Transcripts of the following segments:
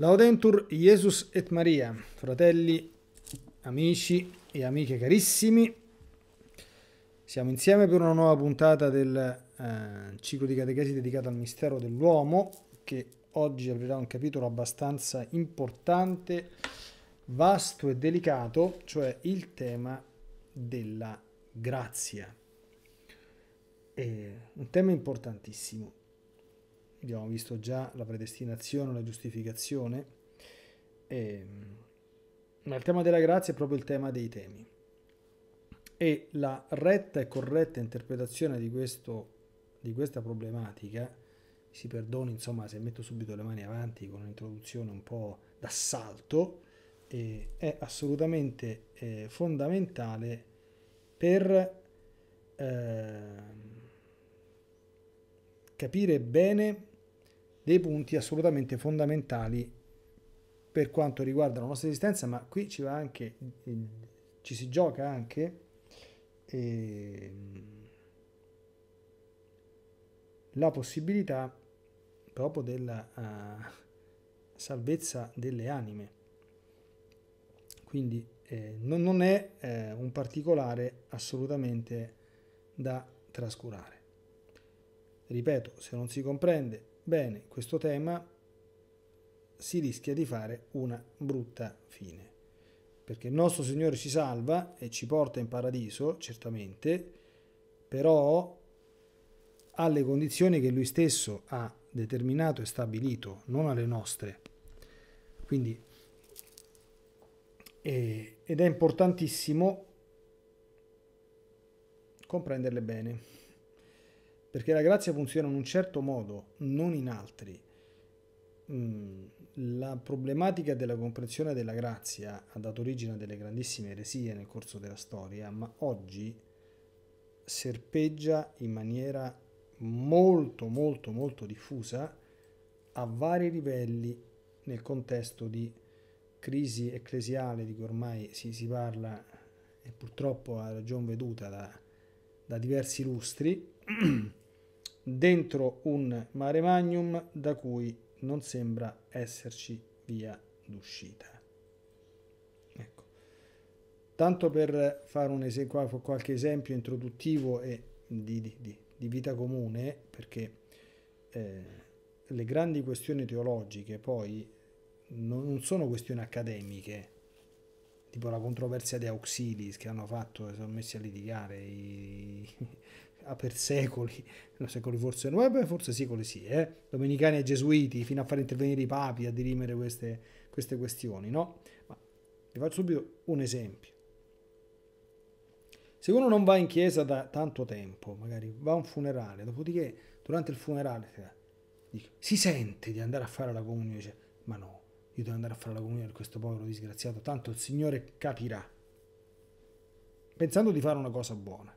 Laudentur Jesus et Maria, fratelli, amici e amiche carissimi, siamo insieme per una nuova puntata del eh, ciclo di catechesi dedicato al mistero dell'uomo, che oggi aprirà un capitolo abbastanza importante, vasto e delicato, cioè il tema della grazia. È un tema importantissimo abbiamo visto già la predestinazione, la giustificazione, e, ehm, ma il tema della grazia è proprio il tema dei temi. E la retta e corretta interpretazione di, questo, di questa problematica, si perdoni insomma se metto subito le mani avanti con un'introduzione un po' d'assalto, eh, è assolutamente eh, fondamentale per... Eh, capire bene dei punti assolutamente fondamentali per quanto riguarda la nostra esistenza, ma qui ci va anche, ci si gioca anche ehm, la possibilità proprio della eh, salvezza delle anime. Quindi eh, non, è eh, un particolare assolutamente da trascurare. Ripeto, se non si comprende bene questo tema, si rischia di fare una brutta fine. Perché il nostro Signore ci salva e ci porta in paradiso, certamente, però alle condizioni che Lui stesso ha determinato e stabilito, non alle nostre. Quindi, eh, ed è importantissimo comprenderle bene perché la grazia funziona in un certo modo, non in altri. Mm, la problematica della comprensione della grazia ha dato origine a delle grandissime eresie nel corso della storia, ma oggi serpeggia in maniera molto molto molto diffusa a vari livelli nel contesto di crisi ecclesiale di cui ormai si, si parla e purtroppo ha ragion veduta da, da diversi lustri dentro un mare magnum da cui non sembra esserci via d'uscita. Ecco. Tanto per fare un es qualche esempio introduttivo e di, di, di, vita comune, perché eh, le grandi questioni teologiche poi non, sono questioni accademiche, tipo la controversia di Auxilis che hanno fatto, sono messi a litigare i, Ah, per secoli, secoli forse no, eh, beh, forse secoli sì, eh? domenicani e gesuiti, fino a far intervenire i papi a dirimere queste, queste questioni, no? Ma vi faccio subito un esempio. Se uno non va in chiesa da tanto tempo, magari va a un funerale, dopodiché durante il funerale si sente di andare a fare la comunione, dice, ma no, io devo andare a fare la comunione per questo povero disgraziato, tanto il Signore capirà, pensando di fare una cosa buona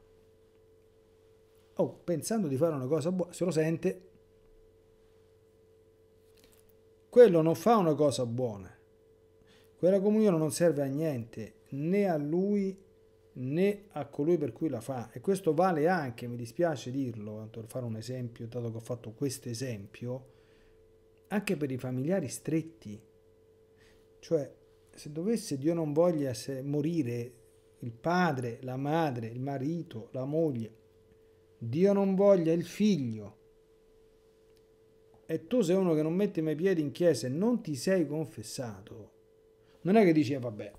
oh, pensando di fare una cosa buona, se lo sente, quello non fa una cosa buona. Quella comunione non serve a niente, né a lui né a colui per cui la fa. E questo vale anche, mi dispiace dirlo, per fare un esempio, dato che ho fatto questo esempio, anche per i familiari stretti. Cioè, se dovesse Dio non voglia morire il padre, la madre, il marito, la moglie, Dio non voglia il figlio. E tu sei uno che non mette mai piedi in chiesa e non ti sei confessato. Non è che dici, eh, vabbè,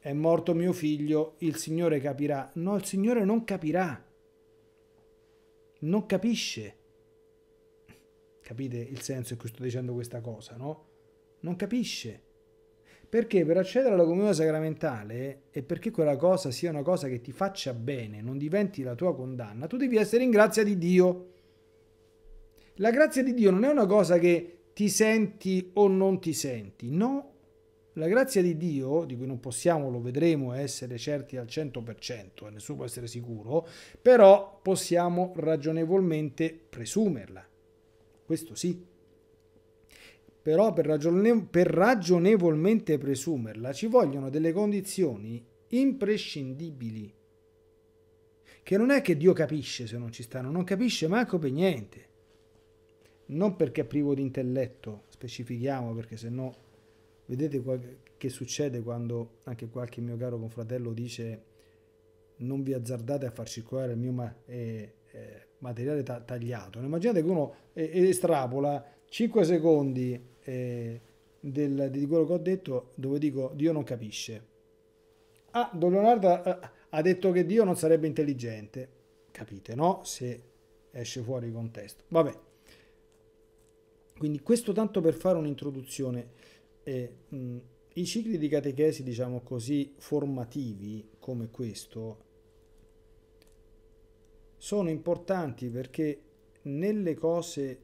è morto mio figlio, il Signore capirà. No, il Signore non capirà. Non capisce. Capite il senso in cui sto dicendo questa cosa, no? Non capisce. Perché per accedere alla comunione sacramentale e perché quella cosa sia una cosa che ti faccia bene, non diventi la tua condanna, tu devi essere in grazia di Dio. La grazia di Dio non è una cosa che ti senti o non ti senti, no. La grazia di Dio, di cui non possiamo, lo vedremo, essere certi al 100%, e eh, nessuno può essere sicuro, però possiamo ragionevolmente presumerla. Questo sì però per, ragione- per ragionevolmente presumerla ci vogliono delle condizioni imprescindibili che non è che Dio capisce se non ci stanno, non capisce manco per niente. Non perché è privo di intelletto, specifichiamo, perché se no vedete che succede quando anche qualche mio caro confratello dice non vi azzardate a far circolare il mio ma- eh, eh materiale ta- tagliato. Immaginate che uno eh, estrapola 5 secondi eh, del, di quello che ho detto dove dico Dio non capisce. Ah, Don Leonardo eh, ha detto che Dio non sarebbe intelligente. Capite, no? Se esce fuori contesto. Vabbè. Quindi questo tanto per fare un'introduzione. Eh, I cicli di catechesi, diciamo così, formativi come questo, sono importanti perché nelle cose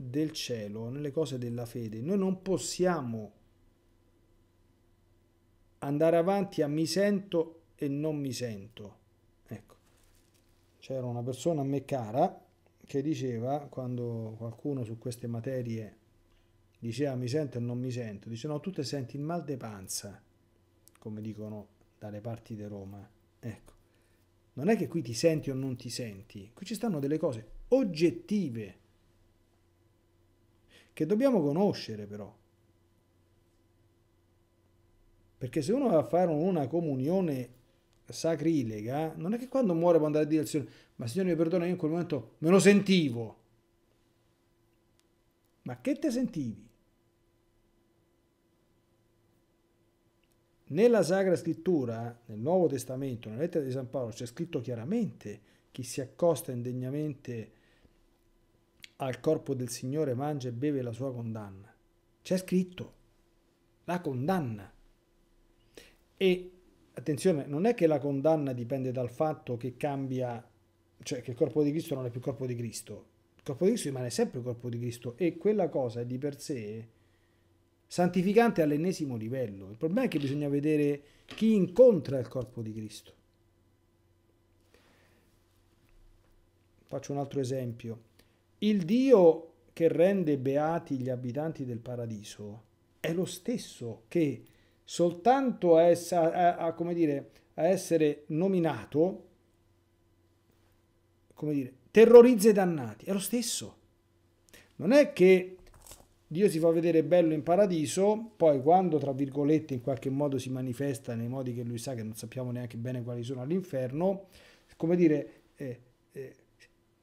del cielo, nelle cose della fede, noi non possiamo andare avanti a mi sento e non mi sento. Ecco, c'era una persona a me cara che diceva, quando qualcuno su queste materie diceva mi sento e non mi sento, dice no, tu te senti il mal di panza, come dicono dalle parti di Roma. Ecco, non è che qui ti senti o non ti senti, qui ci stanno delle cose oggettive che dobbiamo conoscere però. Perché se uno va a fare una comunione sacrilega, non è che quando muore può andare a dire al Signore, ma Signore mi perdona, io in quel momento me lo sentivo. Ma che te sentivi? Nella Sacra Scrittura, nel Nuovo Testamento, nella lettera di San Paolo, c'è scritto chiaramente chi si accosta indegnamente a al corpo del Signore mangia e beve la sua condanna. C'è scritto la condanna. E attenzione, non è che la condanna dipende dal fatto che cambia, cioè che il corpo di Cristo non è più il corpo di Cristo. Il corpo di Cristo rimane sempre il corpo di Cristo e quella cosa è di per sé santificante all'ennesimo livello. Il problema è che bisogna vedere chi incontra il corpo di Cristo. Faccio un altro esempio. Il Dio che rende beati gli abitanti del paradiso è lo stesso che soltanto a, essa, a, a, come dire, a essere nominato come dire, terrorizza i dannati, è lo stesso. Non è che Dio si fa vedere bello in paradiso, poi quando, tra virgolette, in qualche modo si manifesta nei modi che lui sa, che non sappiamo neanche bene quali sono all'inferno, come dire, eh,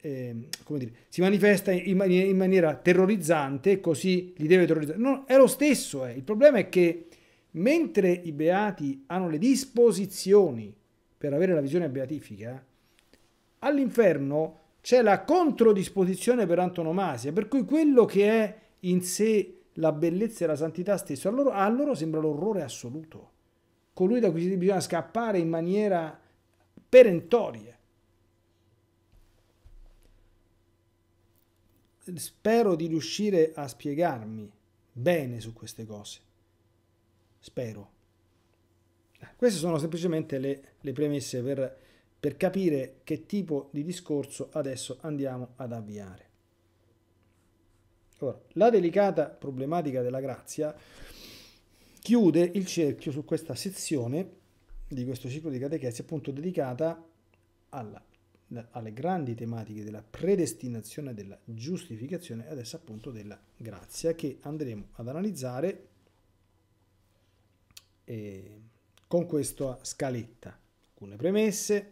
Ehm, come dire, si manifesta in, man- in maniera terrorizzante, così li deve terrorizzare. No, è lo stesso, eh. il problema è che mentre i beati hanno le disposizioni per avere la visione beatifica, all'inferno c'è la controdisposizione per antonomasia, per cui quello che è in sé la bellezza e la santità stessa, a loro, a loro sembra l'orrore assoluto, colui da cui bisogna scappare in maniera perentoria. spero di riuscire a spiegarmi bene su queste cose. Spero. Eh, queste sono semplicemente le, le premesse per, per capire che tipo di discorso adesso andiamo ad avviare. Ora, la delicata problematica della grazia chiude il cerchio su questa sezione di questo ciclo di catechesi appunto dedicata alla alle grandi tematiche della predestinazione e della giustificazione e adesso appunto della grazia che andremo ad analizzare eh, con questa scaletta. Alcune premesse,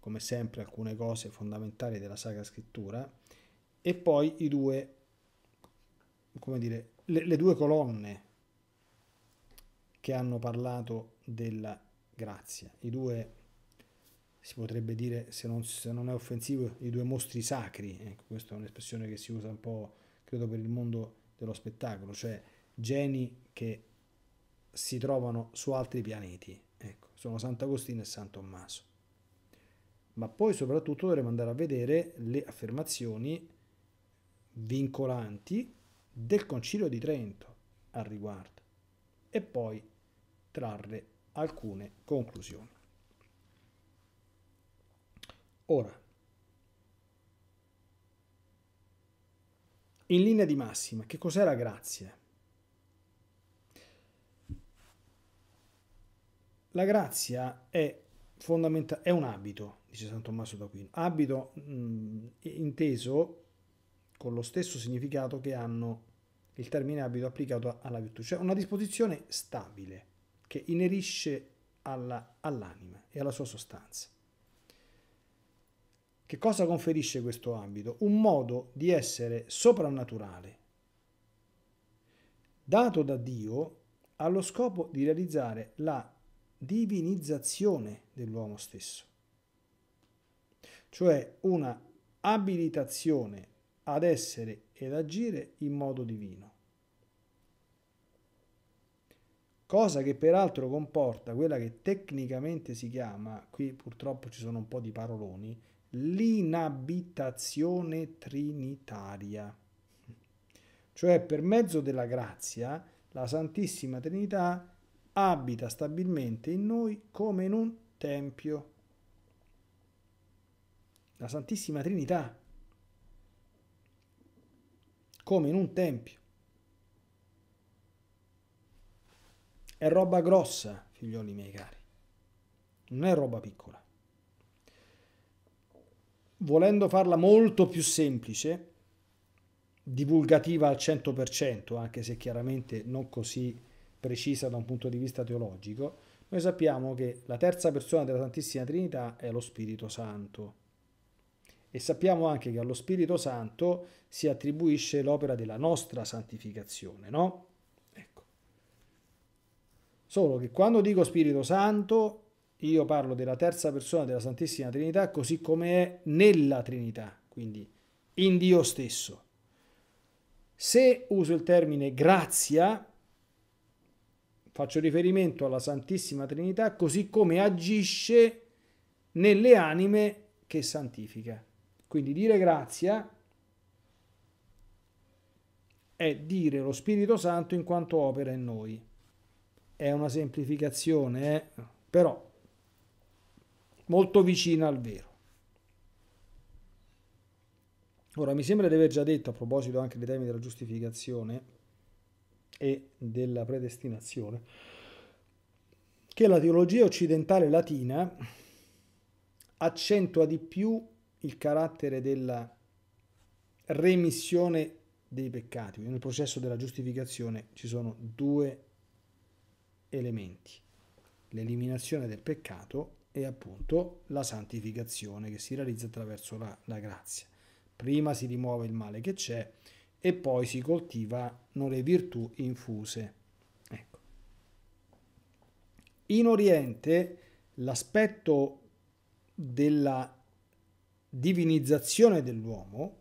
come sempre alcune cose fondamentali della Sacra Scrittura e poi i due, come dire, le, le due colonne che hanno parlato della grazia, i due si potrebbe dire, se non, se non è offensivo, i due mostri sacri. Ecco, questa è un'espressione che si usa un po', credo, per il mondo dello spettacolo, cioè geni che si trovano su altri pianeti. Ecco, sono Sant'Agostino e San Tommaso. Ma poi soprattutto dovremo andare a vedere le affermazioni vincolanti del Concilio di Trento al riguardo e poi trarre alcune conclusioni. Ora, in linea di massima, che cos'è la grazia? La grazia è, è un abito, dice San Tommaso d'Aquino, abito mh, inteso con lo stesso significato che hanno il termine abito applicato alla virtù, cioè una disposizione stabile che inerisce all'anima all e alla sua sostanza. Che cosa conferisce questo ambito? Un modo di essere soprannaturale, dato da Dio allo scopo di realizzare la divinizzazione dell'uomo stesso, cioè una abilitazione ad essere ed agire in modo divino. Cosa che peraltro comporta quella che tecnicamente si chiama, qui purtroppo ci sono un po' di paroloni, l'inabitazione trinitaria. Cioè per mezzo della grazia la Santissima Trinità abita stabilmente in noi come in un tempio. La Santissima Trinità come in un tempio. È roba grossa, figlioli miei cari. Non è roba piccola volendo farla molto più semplice, divulgativa al 100%, anche se chiaramente non così precisa da un punto di vista teologico, noi sappiamo che la terza persona della Santissima Trinità è lo Spirito Santo. E sappiamo anche che allo Spirito Santo si attribuisce l'opera della nostra santificazione, no? Ecco. Solo che quando dico Spirito Santo io parlo della terza persona della Santissima Trinità così come è nella Trinità, quindi in Dio stesso. Se uso il termine grazia, faccio riferimento alla Santissima Trinità così come agisce nelle anime che santifica. Quindi dire grazia è dire lo Spirito Santo in quanto opera in noi. È una semplificazione, eh? però molto vicina al vero. Ora, mi sembra di aver già detto a proposito anche dei temi della giustificazione e della predestinazione, che la teologia occidentale latina accentua di più il carattere della remissione dei peccati. Nel processo della giustificazione ci sono due elementi, l'eliminazione del peccato è appunto la santificazione che si realizza attraverso la, la grazia. Prima si rimuove il male che c'è e poi si coltivano le virtù infuse. Ecco. In Oriente l'aspetto della divinizzazione dell'uomo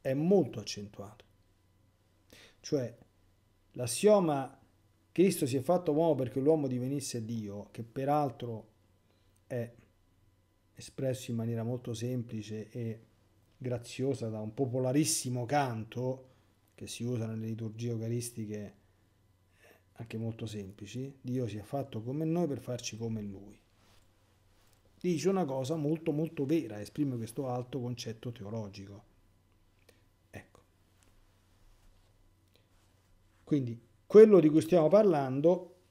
è molto accentuato. Cioè l'assioma Cristo si è fatto uomo perché l'uomo divenisse Dio, che peraltro è espresso in maniera molto semplice e graziosa da un popolarissimo canto che si usa nelle liturgie eucaristiche eh, anche molto semplici, Dio si è fatto come noi per farci come Lui. Dice una cosa molto molto vera, esprime questo alto concetto teologico. Ecco. Quindi quello di cui stiamo parlando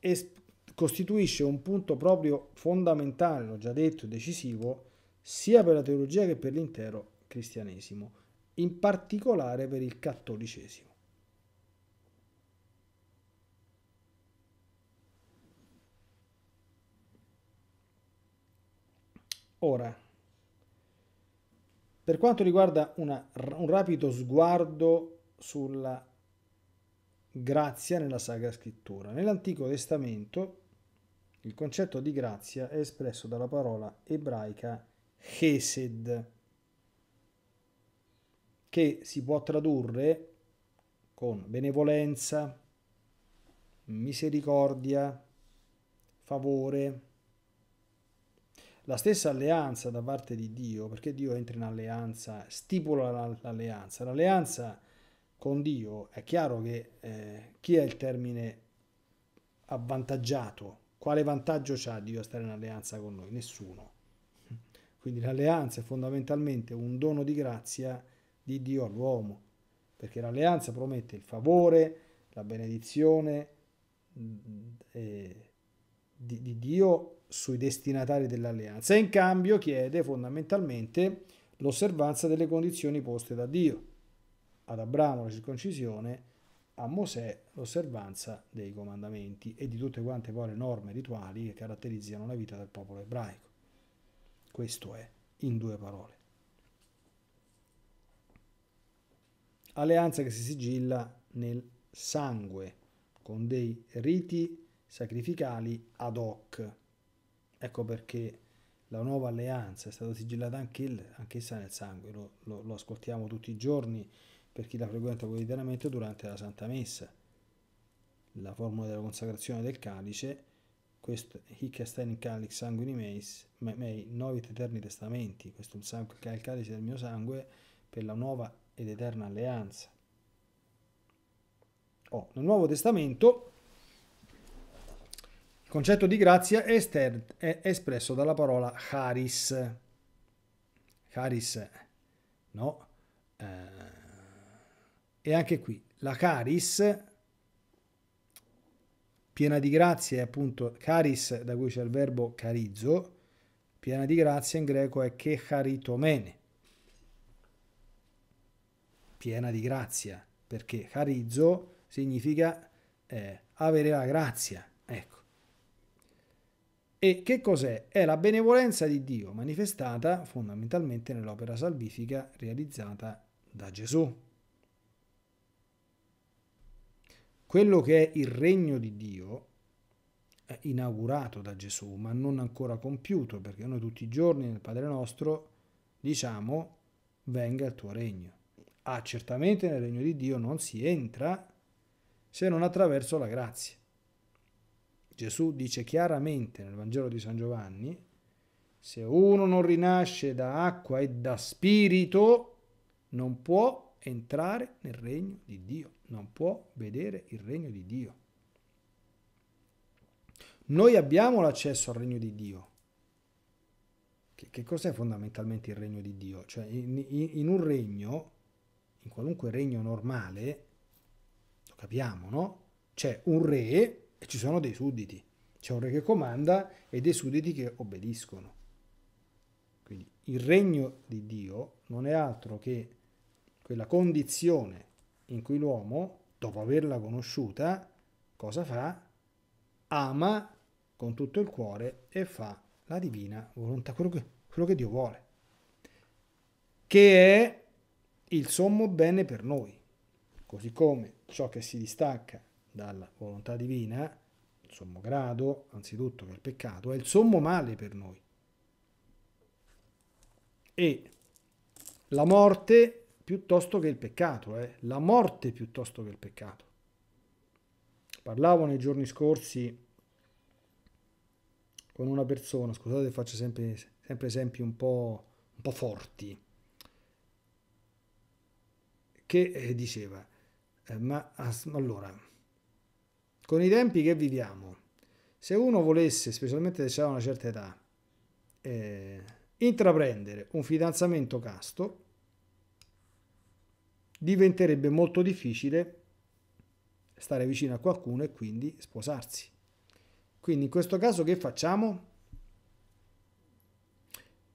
costituisce un punto proprio fondamentale, l'ho già detto, decisivo, sia per la teologia che per l'intero cristianesimo, in particolare per il cattolicesimo. Ora, per quanto riguarda una, un rapido sguardo sulla grazia nella Sacra Scrittura, nell'Antico Testamento il concetto di grazia è espresso dalla parola ebraica chesed, che si può tradurre con benevolenza, misericordia, favore. La stessa alleanza da parte di Dio, perché Dio entra in alleanza, stipula l'alleanza. L'alleanza con Dio è chiaro che eh, chi è il termine avvantaggiato quale vantaggio c'ha Dio a stare in alleanza con noi? Nessuno. Quindi l'alleanza è fondamentalmente un dono di grazia di Dio all'uomo, perché l'alleanza promette il favore, la benedizione mm, eh, di, di Dio sui destinatari dell'alleanza e in cambio chiede fondamentalmente l'osservanza delle condizioni poste da Dio. Ad Abramo la circoncisione, a Mosè l'osservanza dei comandamenti e di tutte quante poi le norme rituali che caratterizzano la vita del popolo ebraico. Questo è in due parole. Alleanza che si sigilla nel sangue con dei riti sacrificali ad hoc. Ecco perché la nuova alleanza è stata sigillata anche il, anch'essa nel sangue, lo, lo, lo ascoltiamo tutti i giorni per chi la frequenta quotidianamente durante la Santa Messa. La formula della consacrazione del calice, questo hic est in calic sanguini meis, mei novit eterni testamenti, questo è il calice del mio sangue per la nuova ed eterna alleanza. Oh, nel Nuovo Testamento il concetto di grazia è, ester, è espresso dalla parola charis. Charis, no? E anche qui la Caris, piena di grazia è appunto Caris, da cui c'è il verbo carizzo, piena di grazia in greco è che checharitomene, piena di grazia, perché carizzo significa eh, avere la grazia, ecco. E che cos'è? È la benevolenza di Dio manifestata fondamentalmente nell'opera salvifica realizzata da Gesù. Quello che è il regno di Dio, eh, inaugurato da Gesù, ma non ancora compiuto, perché noi tutti i giorni nel Padre nostro diciamo venga il tuo regno. Ah, certamente nel regno di Dio non si entra se non attraverso la grazia. Gesù dice chiaramente nel Vangelo di San Giovanni, se uno non rinasce da acqua e da spirito, non può entrare nel regno di Dio, non può vedere il regno di Dio. Noi abbiamo l'accesso al regno di Dio. Che, che cos'è fondamentalmente il regno di Dio? Cioè in, in, in un regno, in qualunque regno normale, lo capiamo, no? C'è un re e ci sono dei sudditi. C'è un re che comanda e dei sudditi che obbediscono. Quindi il regno di Dio non è altro che quella condizione in cui l'uomo, dopo averla conosciuta, cosa fa? Ama con tutto il cuore e fa la divina volontà, quello che, quello che Dio vuole, che è il sommo bene per noi, così come ciò che si distacca dalla volontà divina, il sommo grado, anzitutto che è il peccato, è il sommo male per noi. E la morte piuttosto che il peccato, eh? la morte piuttosto che il peccato. Parlavo nei giorni scorsi con una persona, scusate faccio sempre, sempre esempi un po', un po' forti, che eh, diceva, eh, ma allora, con i tempi che viviamo, se uno volesse, specialmente se ha una certa età, eh, intraprendere un fidanzamento casto, diventerebbe molto difficile stare vicino a qualcuno e quindi sposarsi. Quindi in questo caso che facciamo?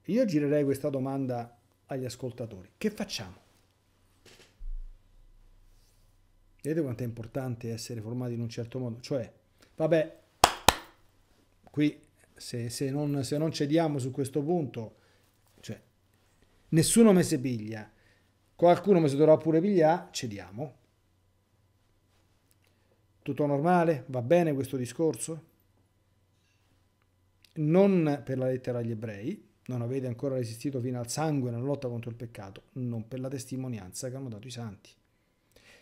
Io girerei questa domanda agli ascoltatori. Che facciamo? Vedete quanto è importante essere formati in un certo modo? Cioè, vabbè, qui se, se non, se non cediamo su questo punto, cioè, nessuno me se piglia, Qualcuno mi si dovrà pure pigliare, cediamo. Tutto normale? Va bene questo discorso? Non per la lettera agli ebrei, non avete ancora resistito fino al sangue nella lotta contro il peccato, non per la testimonianza che hanno dato i santi.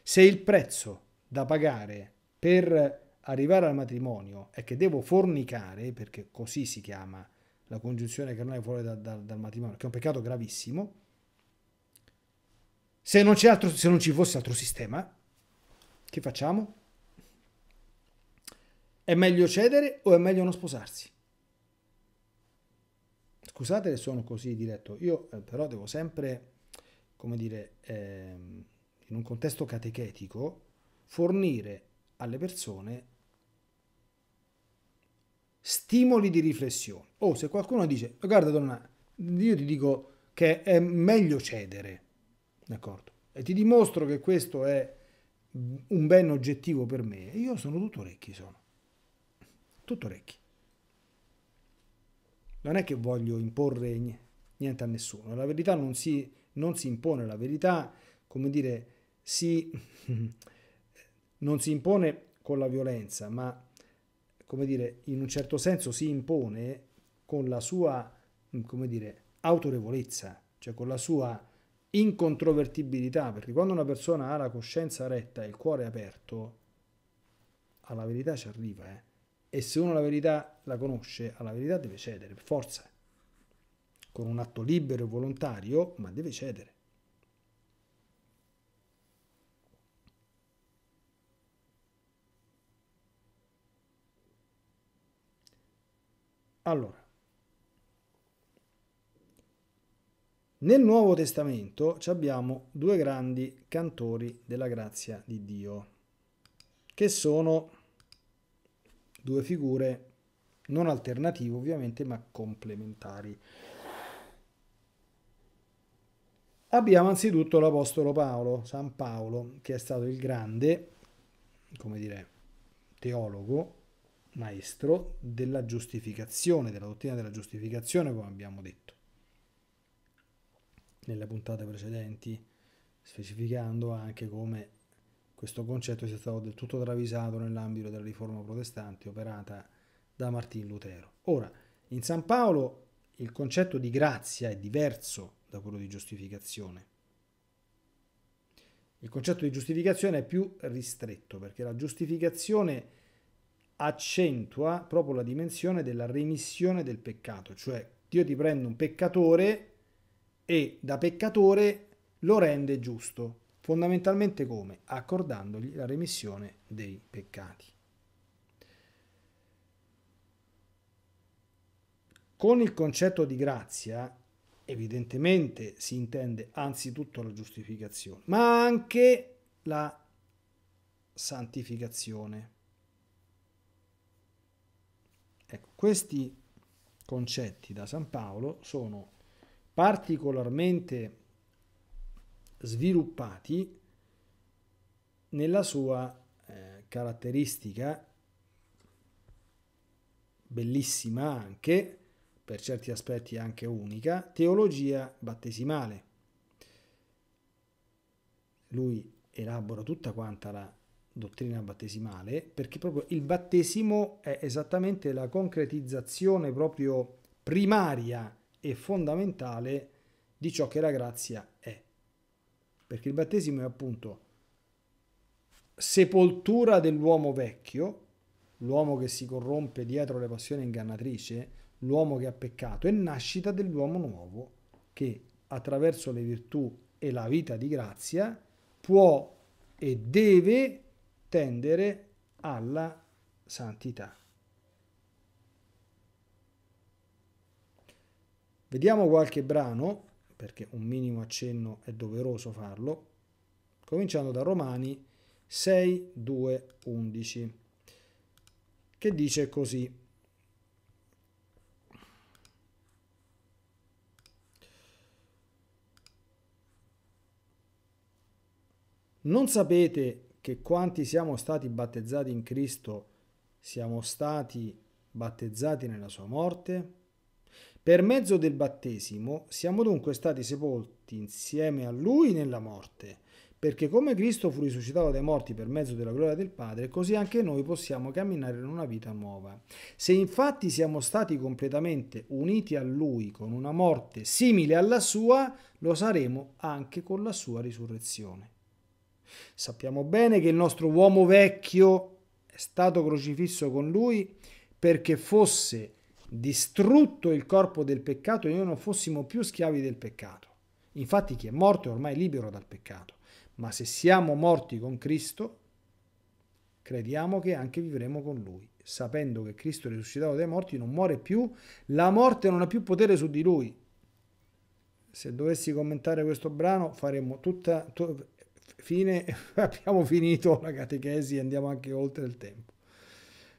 Se il prezzo da pagare per arrivare al matrimonio è che devo fornicare, perché così si chiama la congiunzione carnale fuori da, da, dal matrimonio, che è un peccato gravissimo, se non, altro, se non ci fosse altro sistema, che facciamo? È meglio cedere o è meglio non sposarsi? Scusate se sono così diretto, io eh, però devo sempre, come dire, ehm, in un contesto catechetico, fornire alle persone stimoli di riflessione. O oh, se qualcuno dice, guarda donna, io ti dico che è meglio cedere, D'accordo? E ti dimostro che questo è un ben oggettivo per me. E io sono tutto orecchi, sono. Tutto orecchi. Non è che voglio imporre niente a nessuno. La verità non si, non si impone, la verità, come dire, si, non si impone con la violenza, ma come dire, in un certo senso si impone con la sua, come dire, autorevolezza, cioè con la sua incontrovertibilità, perché quando una persona ha la coscienza retta e il cuore aperto, alla verità ci arriva, eh? e se uno la verità la conosce, alla verità deve cedere, per forza, con un atto libero e volontario, ma deve cedere. Allora, Nel Nuovo Testamento abbiamo due grandi cantori della grazia di Dio, che sono due figure non alternative ovviamente, ma complementari. Abbiamo anzitutto l'Apostolo Paolo, San Paolo, che è stato il grande, come dire, teologo, maestro della giustificazione, della dottrina della giustificazione, come abbiamo detto nelle puntate precedenti, specificando anche come questo concetto sia stato del tutto travisato nell'ambito della riforma protestante operata da Martin Lutero. Ora, in San Paolo il concetto di grazia è diverso da quello di giustificazione. Il concetto di giustificazione è più ristretto perché la giustificazione accentua proprio la dimensione della remissione del peccato, cioè Dio ti prende un peccatore e da peccatore lo rende giusto, fondamentalmente come? Accordandogli la remissione dei peccati. Con il concetto di grazia, evidentemente si intende anzitutto la giustificazione, ma anche la santificazione. Ecco, questi concetti da San Paolo sono particolarmente sviluppati nella sua eh, caratteristica bellissima anche, per certi aspetti anche unica, teologia battesimale. Lui elabora tutta quanta la dottrina battesimale perché proprio il battesimo è esattamente la concretizzazione proprio primaria e fondamentale di ciò che la grazia è. Perché il battesimo è appunto sepoltura dell'uomo vecchio, l'uomo che si corrompe dietro le passioni ingannatrici, l'uomo che ha peccato, e nascita dell'uomo nuovo che attraverso le virtù e la vita di grazia può e deve tendere alla santità. Vediamo qualche brano, perché un minimo accenno è doveroso farlo, cominciando da Romani 6, 2, 11, che dice così. Non sapete che quanti siamo stati battezzati in Cristo siamo stati battezzati nella sua morte? Per mezzo del battesimo siamo dunque stati sepolti insieme a Lui nella morte, perché come Cristo fu risuscitato dai morti per mezzo della gloria del Padre, così anche noi possiamo camminare in una vita nuova. Se infatti siamo stati completamente uniti a Lui con una morte simile alla sua, lo saremo anche con la sua risurrezione. Sappiamo bene che il nostro uomo vecchio è stato crocifisso con Lui perché fosse distrutto il corpo del peccato e noi non fossimo più schiavi del peccato. Infatti chi è morto è ormai libero dal peccato, ma se siamo morti con Cristo, crediamo che anche vivremo con Lui, sapendo che Cristo risuscitato dai morti non muore più, la morte non ha più potere su di Lui. Se dovessi commentare questo brano faremmo tutta... To, fine, abbiamo finito la catechesi e andiamo anche oltre il tempo.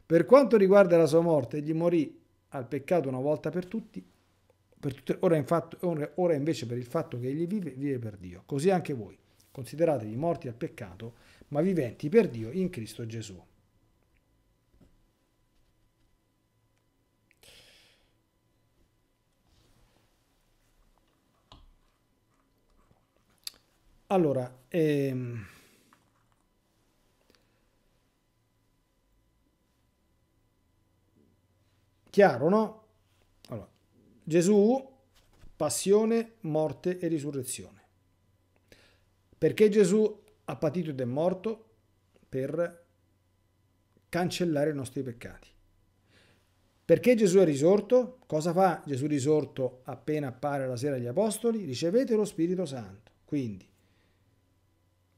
Per quanto riguarda la sua morte, egli morì al peccato una volta per tutti, per tutte, ora, infatti, ora invece per il fatto che egli vive, vive per Dio. Così anche voi, consideratevi morti al peccato, ma viventi per Dio in Cristo Gesù. Allora, ehm, Chiaro, no? Allora, Gesù, passione, morte e risurrezione. Perché Gesù ha patito ed è morto? Per cancellare i nostri peccati. Perché Gesù è risorto? Cosa fa Gesù risorto appena appare la sera agli Apostoli? Ricevete lo Spirito Santo. Quindi,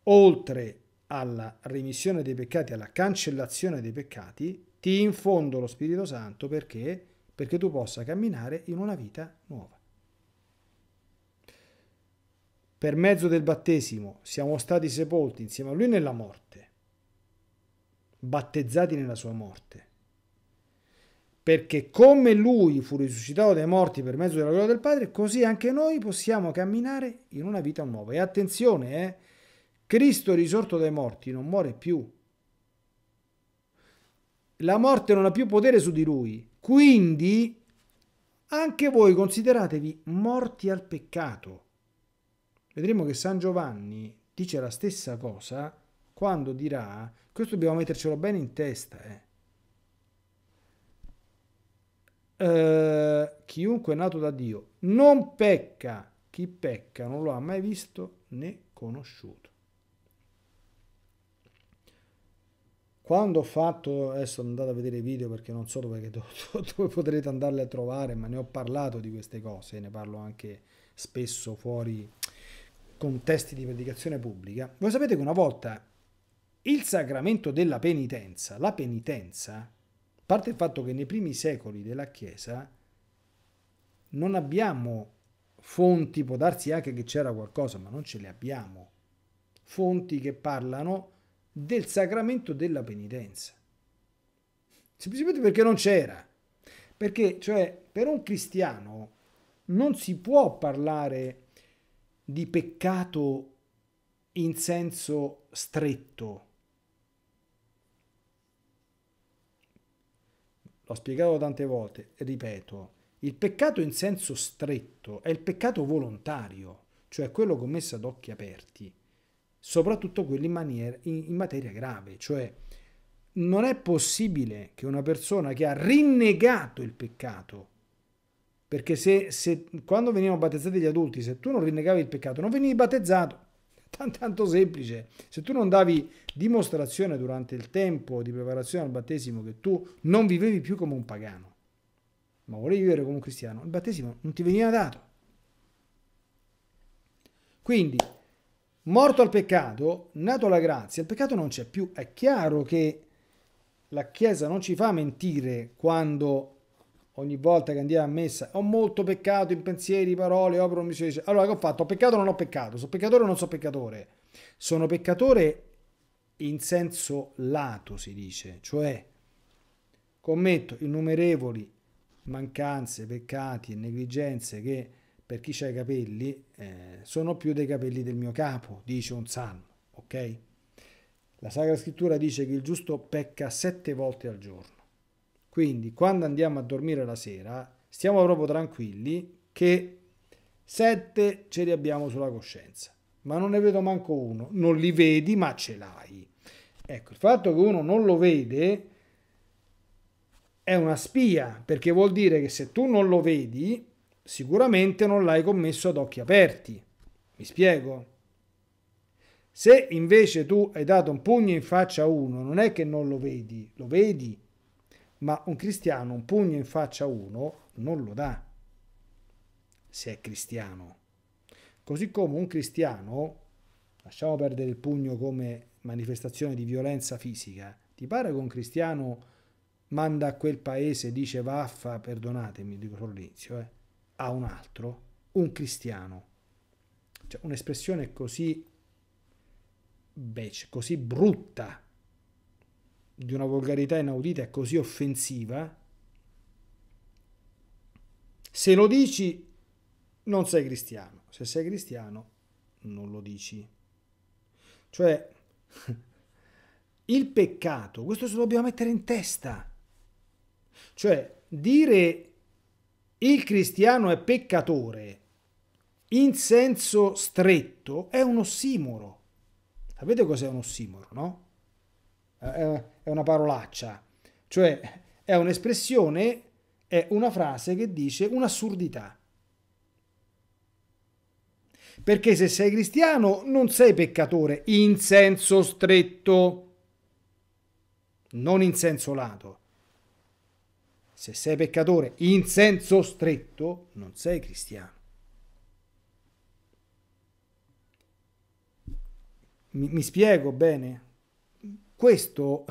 oltre alla remissione dei peccati, alla cancellazione dei peccati, ti infondo lo Spirito Santo perché? Perché tu possa camminare in una vita nuova. Per mezzo del battesimo siamo stati sepolti insieme a Lui nella morte, battezzati nella sua morte. Perché come Lui fu risuscitato dai morti per mezzo della gloria del Padre, così anche noi possiamo camminare in una vita nuova. E attenzione, eh? Cristo risorto dai morti non muore più, la morte non ha più potere su di lui. Quindi anche voi consideratevi morti al peccato. Vedremo che San Giovanni dice la stessa cosa quando dirà, questo dobbiamo mettercelo bene in testa, eh. Eh, chiunque è nato da Dio non pecca, chi pecca non lo ha mai visto né conosciuto. Quando ho fatto, adesso andate a vedere i video perché non so dove, dove potrete andarle a trovare, ma ne ho parlato di queste cose, ne parlo anche spesso fuori contesti di predicazione pubblica. Voi sapete che una volta il sacramento della penitenza, la penitenza, a parte il fatto che nei primi secoli della Chiesa non abbiamo fonti, può darsi anche che c'era qualcosa, ma non ce le abbiamo. Fonti che parlano del sacramento della penitenza. Semplicemente perché non c'era. Perché, cioè, per un cristiano non si può parlare di peccato in senso stretto. L'ho spiegato tante volte, ripeto, il peccato in senso stretto è il peccato volontario, cioè quello commesso ad occhi aperti soprattutto quelli in, maniera, in, in materia grave, cioè non è possibile che una persona che ha rinnegato il peccato, perché se, se, quando venivano battezzati gli adulti, se tu non rinnegavi il peccato, non venivi battezzato. Tanto, tanto semplice. Se tu non davi dimostrazione durante il tempo di preparazione al battesimo che tu non vivevi più come un pagano, ma volevi vivere come un cristiano, il battesimo non ti veniva dato. Quindi Morto al peccato, nato alla grazia, il peccato non c'è più. È chiaro che la Chiesa non ci fa mentire quando ogni volta che andiamo a messa ho molto peccato in pensieri, parole, opere, omissioni. Allora che ho fatto? Ho peccato o non ho peccato? Sono peccatore o non sono peccatore? Sono peccatore in senso lato, si dice, cioè commetto innumerevoli mancanze, peccati e negligenze che per chi ha i capelli, eh, sono più dei capelli del mio capo, dice un salmo, ok? La Sacra Scrittura dice che il giusto pecca sette volte al giorno. Quindi quando andiamo a dormire la sera, stiamo proprio tranquilli che sette ce li abbiamo sulla coscienza, ma non ne vedo manco uno, non li vedi ma ce l'hai. Ecco, il fatto che uno non lo vede è una spia, perché vuol dire che se tu non lo vedi, sicuramente non l'hai commesso ad occhi aperti. Mi spiego? Se invece tu hai dato un pugno in faccia a uno, non è che non lo vedi, lo vedi, ma un cristiano un pugno in faccia a uno non lo dà, se è cristiano. Così come un cristiano, lasciamo perdere il pugno come manifestazione di violenza fisica, ti pare che un cristiano manda a quel paese, dice vaffa, perdonatemi, dico solo l'inizio, eh? a un altro, un cristiano. Cioè, un'espressione così beccia, così brutta, di una volgarità inaudita e così offensiva, se lo dici non sei cristiano, se sei cristiano non lo dici. Cioè, il peccato, questo se lo dobbiamo mettere in testa. Cioè, dire il cristiano è peccatore in senso stretto è un ossimoro. Sapete cos'è un ossimoro, no? Eh, è una parolaccia, cioè è un'espressione, è una frase che dice un'assurdità. Perché se sei cristiano non sei peccatore in senso stretto, non in senso lato. Se sei peccatore in senso stretto, non sei cristiano. Mi, mi spiego bene? Questo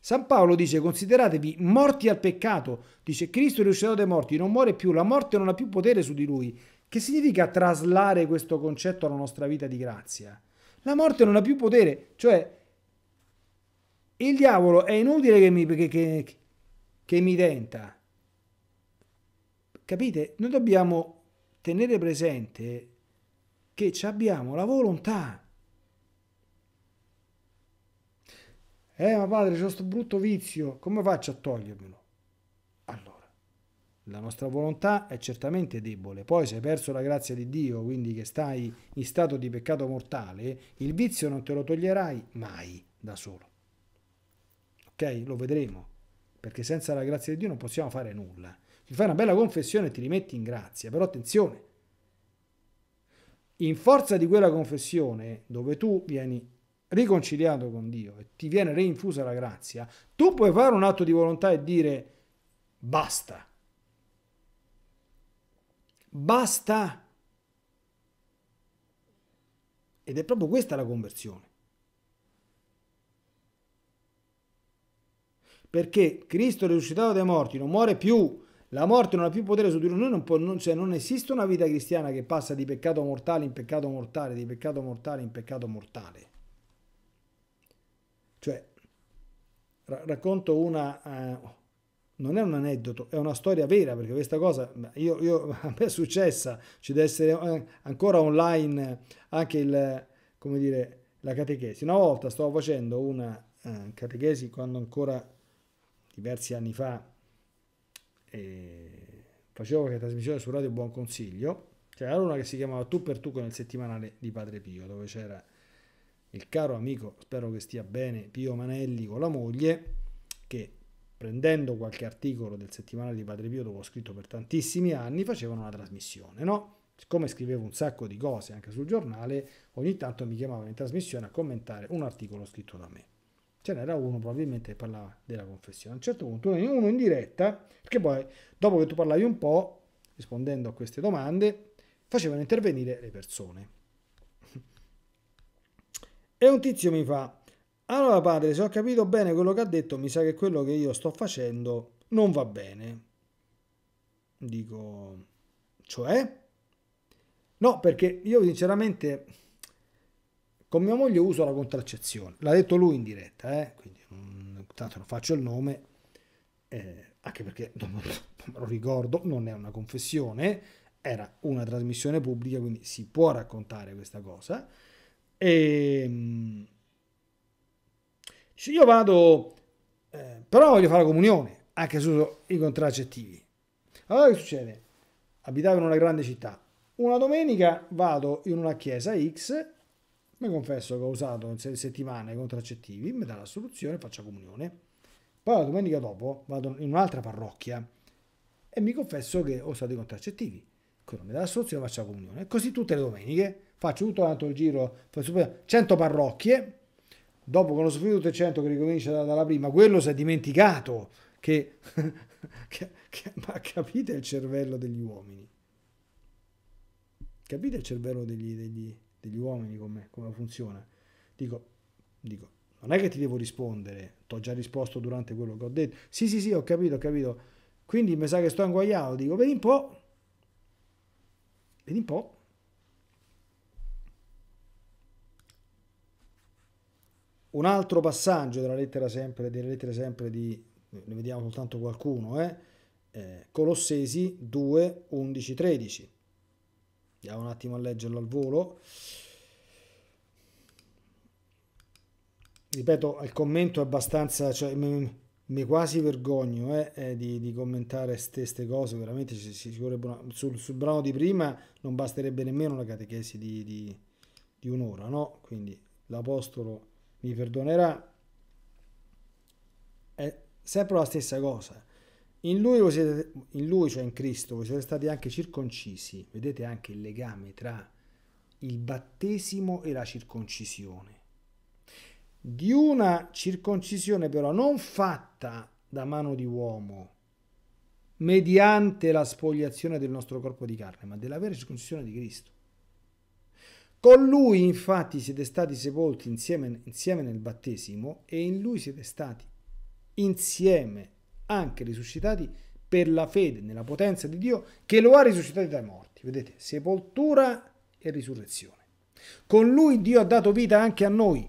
San Paolo dice consideratevi morti al peccato, dice Cristo risuscitato dai morti, non muore più, la morte non ha più potere su di lui. Che significa traslare questo concetto alla nostra vita di grazia? La morte non ha più potere, cioè il diavolo è inutile che mi, che, che, che mi tenta. Capite? Noi dobbiamo tenere presente che abbiamo la volontà. Eh, ma padre, c'è questo brutto vizio, come faccio a togliermelo? Allora, la nostra volontà è certamente debole. Poi se hai perso la grazia di Dio, quindi che stai in stato di peccato mortale, il vizio non te lo toglierai mai da solo. Ok? Lo vedremo perché senza la grazia di Dio non possiamo fare nulla. Ti fai una bella confessione e ti rimetti in grazia, però attenzione, in forza di quella confessione dove tu vieni riconciliato con Dio e ti viene reinfusa la grazia, tu puoi fare un atto di volontà e dire basta. Basta. Ed è proprio questa la conversione. perché Cristo risuscitato dai morti non muore più, la morte non ha più potere su di noi, non, può, non, cioè, non esiste una vita cristiana che passa di peccato mortale in peccato mortale, di peccato mortale in peccato mortale. Cioè, ra- racconto una... Eh, non è un aneddoto, è una storia vera, perché questa cosa io, io, a me è successa, ci deve essere eh, ancora online anche il, come dire, la catechesi. Una volta stavo facendo una eh, catechesi quando ancora diversi anni fa eh, facevo questa trasmissione su Radio Buon Consiglio, c'era una che si chiamava Tu per Tu con il settimanale di Padre Pio, dove c'era il caro amico, spero che stia bene, Pio Manelli con la moglie, che prendendo qualche articolo del settimanale di Padre Pio, dove ho scritto per tantissimi anni, facevano una trasmissione, no? Siccome scrivevo un sacco di cose anche sul giornale, ogni tanto mi chiamavano in trasmissione a commentare un articolo scritto da me ce n'era uno probabilmente che parlava della confessione. A un certo punto uno in diretta, perché poi dopo che tu parlavi un po', rispondendo a queste domande, facevano intervenire le persone. E un tizio mi fa, allora padre, se ho capito bene quello che ha detto, mi sa che quello che io sto facendo non va bene. Dico, cioè? No, perché io sinceramente con mia moglie uso la contraccezione. L'ha detto lui in diretta, eh? quindi tanto non faccio il nome, eh, anche perché non, me lo ricordo, non è una confessione, era una trasmissione pubblica, quindi si può raccontare questa cosa. E, ehm, io vado, eh, però voglio fare la comunione, anche se uso i contraccettivi. Allora che succede? Abitavo in una grande città. Una domenica vado in una chiesa X mi confesso che ho usato settimane i contraccettivi, mi dà la soluzione, faccio comunione. Poi la domenica dopo vado in un'altra parrocchia e mi confesso che ho usato i contraccettivi. Quello mi dà la soluzione, faccio la comunione. Così tutte le domeniche faccio tutto l'altro giro, 100 parrocchie, dopo che hanno sofferto tutte 100 che ricomincia dalla prima, quello si è dimenticato che, che, che, ma capite il cervello degli uomini capite il cervello degli, degli, degli uomini con come funziona. Dico, dico, non è che ti devo rispondere, ti ho già risposto durante quello che ho detto. Sì, sì, sì, ho capito, ho capito. Quindi mi sa che sto inguagliato, dico, vedi un po', vedi un po'. Un altro passaggio della lettera sempre, delle lettere sempre di, ne vediamo soltanto qualcuno, eh? Eh, Colossesi 2, 11, 13. Andiamo un attimo a leggerlo al volo. Ripeto, il commento è abbastanza... Cioè, mi, mi quasi vergogno eh, eh, di, di, commentare queste cose, veramente ci, ci vorrebbe una, sul, sul, brano di prima non basterebbe nemmeno una catechesi di, di, di un'ora, no? Quindi l'Apostolo mi perdonerà. È sempre la stessa cosa in lui, siete, in lui, cioè in Cristo, voi siete stati anche circoncisi. Vedete anche il legame tra il battesimo e la circoncisione. Di una circoncisione però non fatta da mano di uomo, mediante la spogliazione del nostro corpo di carne, ma della vera circoncisione di Cristo. Con lui infatti siete stati sepolti insieme, insieme nel battesimo e in lui siete stati insieme anche risuscitati per la fede nella potenza di Dio che lo ha risuscitato dai morti. Vedete, sepoltura e risurrezione. Con lui Dio ha dato vita anche a noi,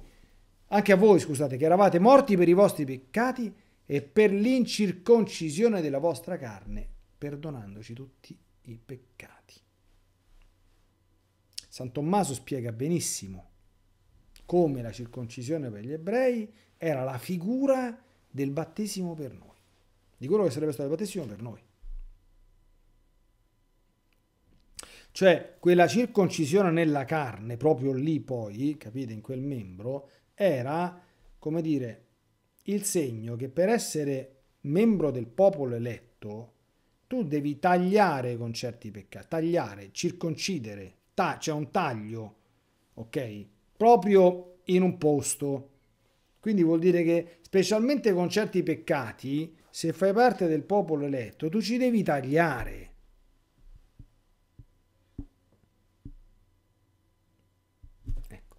anche a voi, scusate, che eravate morti per i vostri peccati e per l'incirconcisione della vostra carne, perdonandoci tutti i peccati. San Tommaso spiega benissimo come la circoncisione per gli ebrei era la figura del battesimo per noi di quello che sarebbe stato il battesimo per noi. Cioè, quella circoncisione nella carne, proprio lì poi, capite, in quel membro, era, come dire, il segno che per essere membro del popolo eletto, tu devi tagliare con certi peccati, tagliare, circoncidere, ta- c'è un taglio, ok? Proprio in un posto. Quindi vuol dire che, specialmente con certi peccati, se fai parte del popolo eletto, tu ci devi tagliare. Ecco,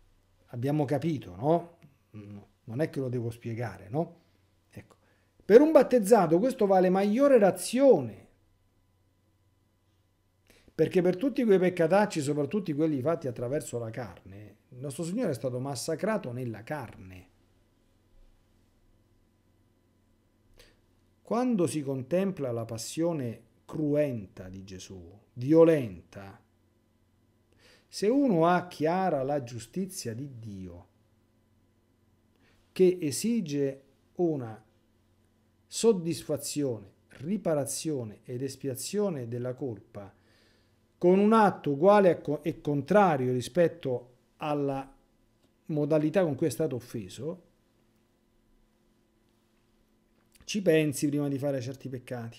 abbiamo capito, no? Mm, non è che lo devo spiegare, no? Ecco. Per un battezzato questo vale maggiore razione, perché per tutti quei peccatacci, soprattutto quelli fatti attraverso la carne, il nostro Signore è stato massacrato nella carne. Quando si contempla la passione cruenta di Gesù, violenta, se uno ha chiara la giustizia di Dio, che esige una soddisfazione, riparazione ed espiazione della colpa, con un atto uguale e contrario rispetto alla modalità con cui è stato offeso, ci pensi prima di fare certi peccati.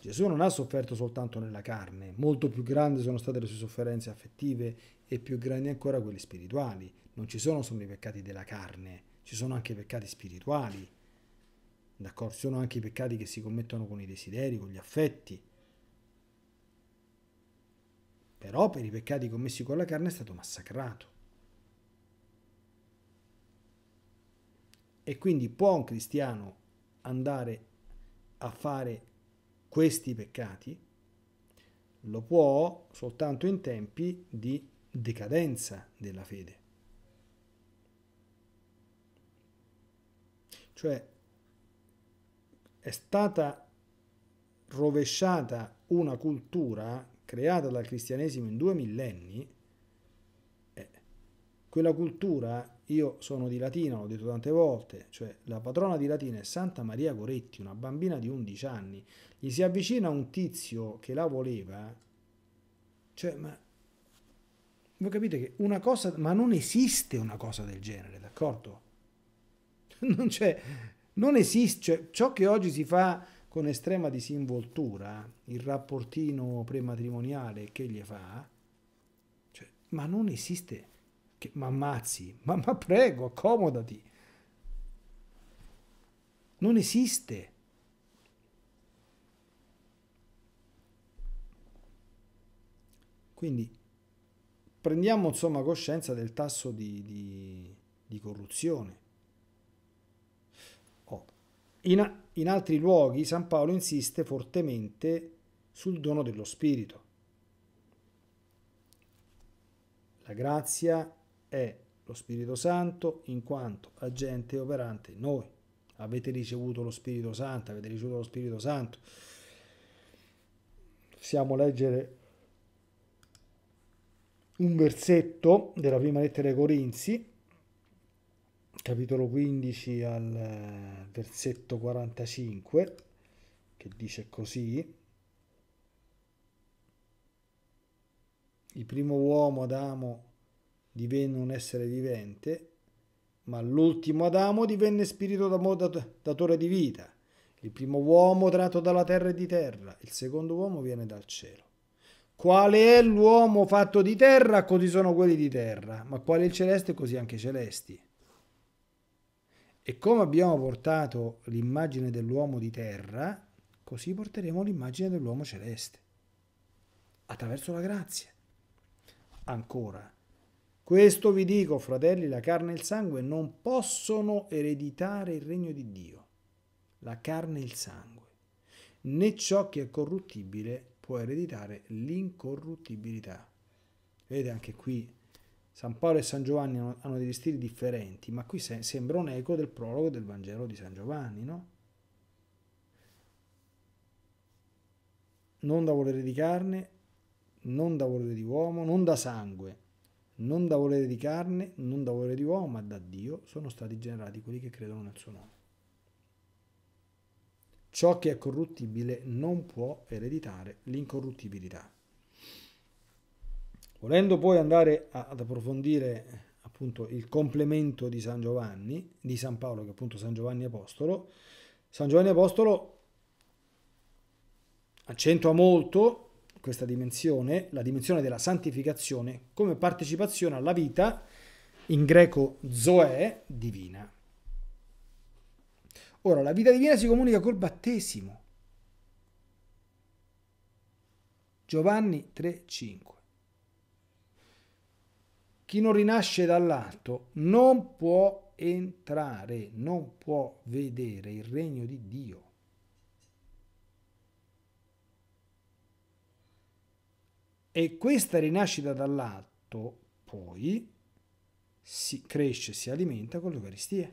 Gesù non ha sofferto soltanto nella carne, molto più grandi sono state le sue sofferenze affettive e più grandi ancora quelle spirituali. Non ci sono solo i peccati della carne, ci sono anche i peccati spirituali. D'accordo? Ci sono anche i peccati che si commettono con i desideri, con gli affetti. Però per i peccati commessi con la carne è stato massacrato. E quindi può un cristiano andare a fare questi peccati? Lo può soltanto in tempi di decadenza della fede. Cioè è stata rovesciata una cultura creata dal cristianesimo in due millenni, eh, quella cultura io sono di Latina, l'ho detto tante volte, cioè la patrona di Latina è Santa Maria Goretti, una bambina di 11 anni. Gli si avvicina un tizio che la voleva. Cioè, ma voi capite che una cosa, ma non esiste una cosa del genere, d'accordo? Non c'è, non esiste, cioè, ciò che oggi si fa con estrema disinvoltura, il rapportino prematrimoniale che gli fa, cioè, ma non esiste che mi ammazzi, ma, ma prego, accomodati. Non esiste. Quindi prendiamo insomma coscienza del tasso di, di, di corruzione. Oh. In, a, in altri luoghi San Paolo insiste fortemente sul dono dello Spirito. La grazia è lo Spirito Santo in quanto agente operante in noi. Avete ricevuto lo Spirito Santo, avete ricevuto lo Spirito Santo. Possiamo leggere un versetto della prima lettera ai Corinzi, capitolo 15 al eh, versetto 45, che dice così. Il primo uomo, Adamo, divenne un essere vivente, ma l'ultimo Adamo divenne spirito datore di vita. Il primo uomo tratto dalla terra e di terra, il secondo uomo viene dal cielo. Quale è l'uomo fatto di terra, così sono quelli di terra, ma quale il celeste, così anche i celesti. E come abbiamo portato l'immagine dell'uomo di terra, così porteremo l'immagine dell'uomo celeste, attraverso la grazia. Ancora, questo vi dico, fratelli, la carne e il sangue non possono ereditare il regno di Dio. La carne e il sangue. Né ciò che è corruttibile può ereditare l'incorruttibilità. Vedete anche qui San Paolo e San Giovanni hanno, degli stili differenti, ma qui sembra un eco del prologo del Vangelo di San Giovanni, no? Non da volere di carne, non da volere di uomo, non da sangue, non da volere di carne, non da volere di uomo, ma da Dio, sono stati generati quelli che credono nel suo nome. Ciò che è corruttibile non può ereditare l'incorruttibilità. Volendo poi andare ad approfondire appunto il complemento di San Giovanni, di San Paolo, che è appunto San Giovanni Apostolo, San Giovanni Apostolo accentua molto questa dimensione, la dimensione della santificazione, come partecipazione alla vita, in greco zoe, divina. Ora, la vita divina si comunica col battesimo. Giovanni 3:5. Chi non rinasce dall'alto non può entrare, non può vedere il regno di Dio. E questa rinascita dall'alto poi si cresce, si alimenta con l'Eucaristia.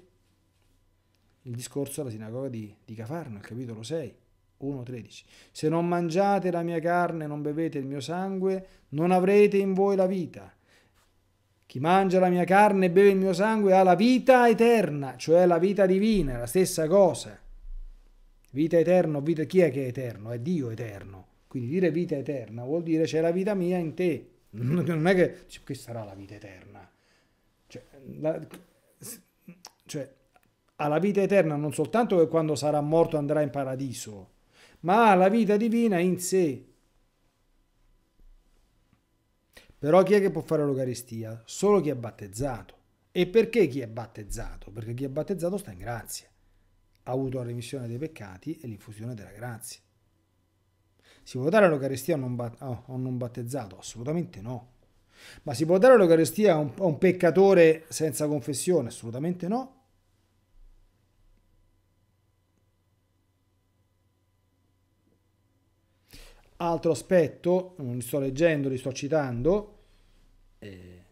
Il discorso alla sinagoga di, di Cafarno, il capitolo 6, 1.13. Se non mangiate la mia carne, non bevete il mio sangue, non avrete in voi la vita. Chi mangia la mia carne e beve il mio sangue ha la vita eterna, cioè la vita divina, la stessa cosa. Vita eterna, vita chi è che è eterno? È Dio eterno. Quindi dire vita eterna vuol dire c'è la vita mia in te. Mm-hmm. Non è che che sarà la vita eterna. Cioè, la, cioè, alla vita eterna non soltanto che quando sarà morto andrà in paradiso, ma alla vita divina in sé. Però chi è che può fare l'Eucaristia? Solo chi è battezzato. E perché chi è battezzato? Perché chi è battezzato sta in grazia. Ha avuto la remissione dei peccati e l'infusione della grazia. Si può dare l'Eucaristia a un non, battezzato? Assolutamente no. Ma si può dare l'Eucaristia a un, peccatore senza confessione? Assolutamente no. Altro aspetto, non li sto leggendo, li sto citando, eh,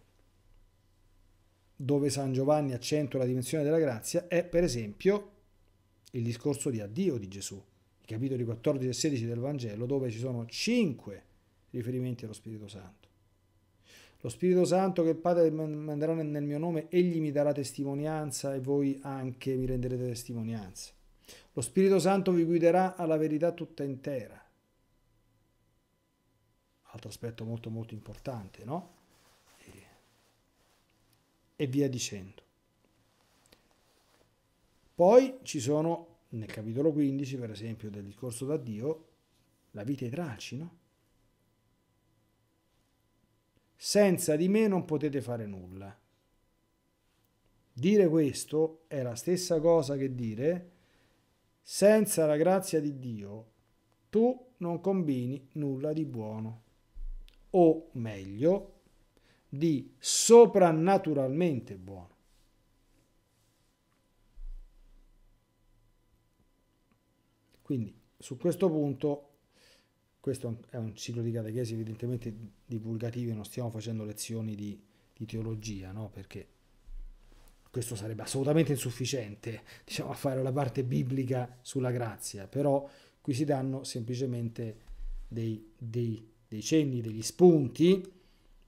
dove San Giovanni accentua la dimensione della grazia, è per esempio il discorso di addio di Gesù capitoli 14 e 16 del Vangelo, dove ci sono cinque riferimenti allo Spirito Santo. Lo Spirito Santo che il Padre manderà nel mio nome, egli mi darà testimonianza e voi anche mi renderete testimonianza. Lo Spirito Santo vi guiderà alla verità tutta intera. Altro aspetto molto molto importante, no? E, e via dicendo. Poi ci sono nel capitolo 15, per esempio, del discorso da Dio, la vita ai tralci, no? Senza di me non potete fare nulla. Dire questo è la stessa cosa che dire senza la grazia di Dio tu non combini nulla di buono. O meglio, di soprannaturalmente buono. Quindi su questo punto, questo è un ciclo di catechesi evidentemente divulgativo, non stiamo facendo lezioni di, di teologia, no? perché questo sarebbe assolutamente insufficiente diciamo, a fare la parte biblica sulla grazia, però qui si danno semplicemente dei, dei, dei cenni, degli spunti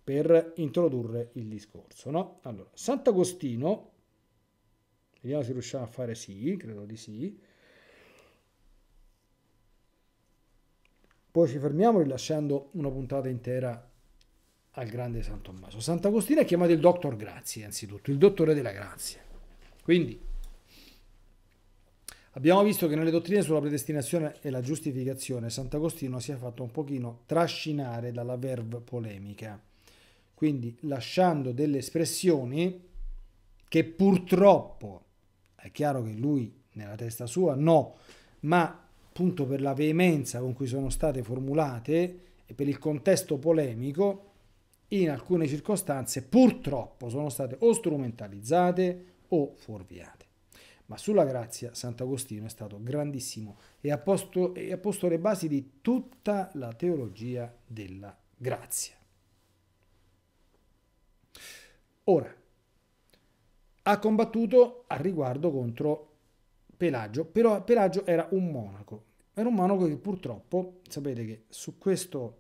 per introdurre il discorso. No? Allora, Sant'Agostino, vediamo se riusciamo a fare sì, credo di sì, Poi ci fermiamo rilasciando una puntata intera al grande San Tommaso. Sant'Agostino è chiamato il Dottor Grazie, anzitutto, il Dottore della Grazia. Quindi abbiamo visto che nelle dottrine sulla predestinazione e la giustificazione Sant'Agostino si è fatto un pochino trascinare dalla verve polemica, quindi lasciando delle espressioni che purtroppo, è chiaro che lui nella testa sua no, ma appunto per la veemenza con cui sono state formulate e per il contesto polemico, in alcune circostanze purtroppo sono state o strumentalizzate o fuorviate. Ma sulla grazia Sant'Agostino è stato grandissimo e ha, posto, e ha posto le basi di tutta la teologia della grazia. Ora, ha combattuto a riguardo contro Pelagio, però Pelagio era un monaco, era un mano che purtroppo, sapete che su questo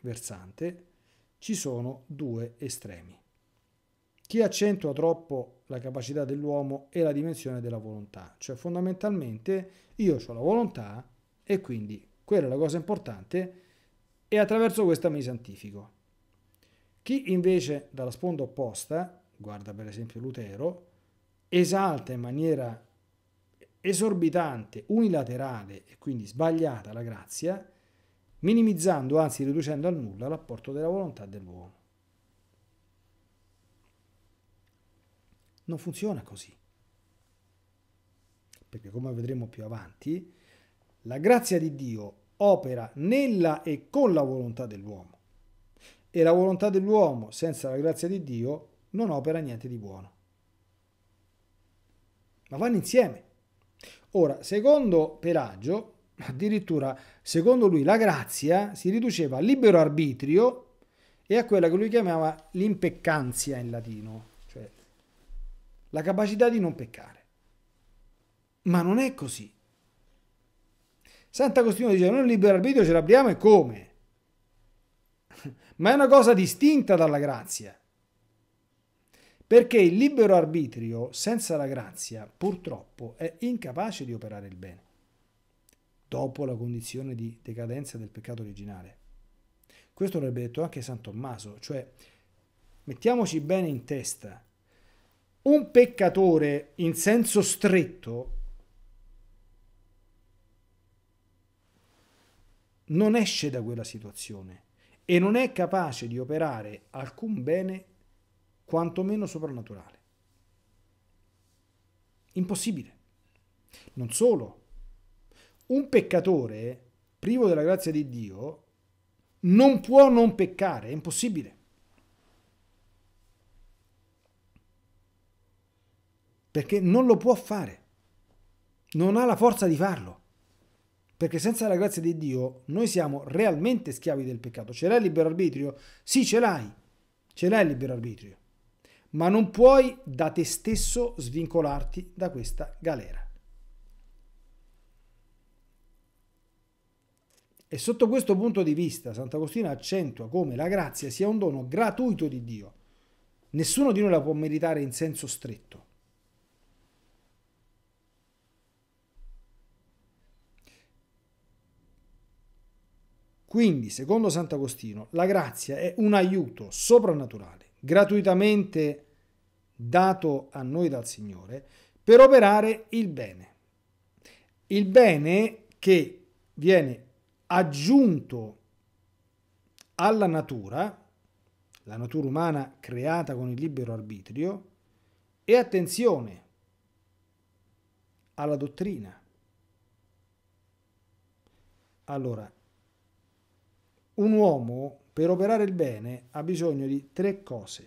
versante ci sono due estremi. Chi accentua troppo la capacità dell'uomo e la dimensione della volontà, cioè fondamentalmente io ho la volontà e quindi quella è la cosa importante e attraverso questa mi santifico. Chi invece dalla sponda opposta, guarda per esempio Lutero, esalta in maniera esorbitante, unilaterale e quindi sbagliata la grazia, minimizzando, anzi riducendo a nulla l'apporto della volontà dell'uomo. Non funziona così. Perché come vedremo più avanti, la grazia di Dio opera nella e con la volontà dell'uomo. E la volontà dell'uomo senza la grazia di Dio non opera niente di buono. Ma vanno insieme. Ora, secondo Pelaggio, addirittura secondo lui la grazia si riduceva al libero arbitrio e a quella che lui chiamava l'impeccanzia in latino, cioè la capacità di non peccare. Ma non è così. Sant'Agostino dice, noi il libero arbitrio ce l'abbiamo e come? Ma è una cosa distinta dalla grazia perché il libero arbitrio senza la grazia purtroppo è incapace di operare il bene, dopo la condizione di decadenza del peccato originale. Questo l'avrebbe detto anche San Tommaso, cioè mettiamoci bene in testa, un peccatore in senso stretto non esce da quella situazione e non è capace di operare alcun bene quantomeno soprannaturale. Impossibile. Non solo, un peccatore privo della grazia di Dio non può non peccare, è impossibile. Perché non lo può fare, non ha la forza di farlo. Perché senza la grazia di Dio noi siamo realmente schiavi del peccato. Ce l'hai il libero arbitrio? Sì, ce l'hai. Ce l'hai il libero arbitrio ma non puoi da te stesso svincolarti da questa galera. E sotto questo punto di vista Sant'Agostino accentua come la grazia sia un dono gratuito di Dio. Nessuno di noi la può meritare in senso stretto. Quindi, secondo Sant'Agostino, la grazia è un aiuto soprannaturale gratuitamente dato a noi dal Signore per operare il bene. Il bene che viene aggiunto alla natura, la natura umana creata con il libero arbitrio, e attenzione alla dottrina. Allora, un uomo per operare il bene ha bisogno di tre cose.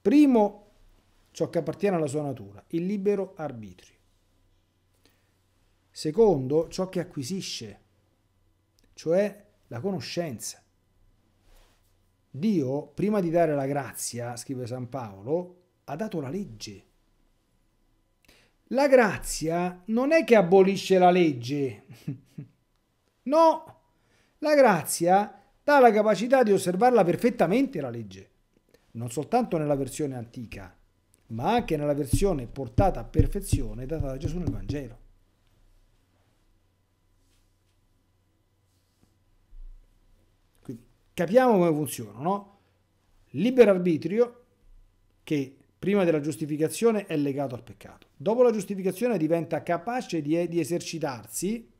Primo, ciò che appartiene alla sua natura, il libero arbitrio. Secondo, ciò che acquisisce, cioè la conoscenza. Dio, prima di dare la grazia, scrive San Paolo, ha dato la legge. La grazia non è che abolisce la legge. no, la grazia è dà la capacità di osservarla perfettamente la legge, non soltanto nella versione antica, ma anche nella versione portata a perfezione data da Gesù nel Vangelo. Quindi capiamo come funziona, no? Libero arbitrio che prima della giustificazione è legato al peccato. Dopo la giustificazione diventa capace di, di esercitarsi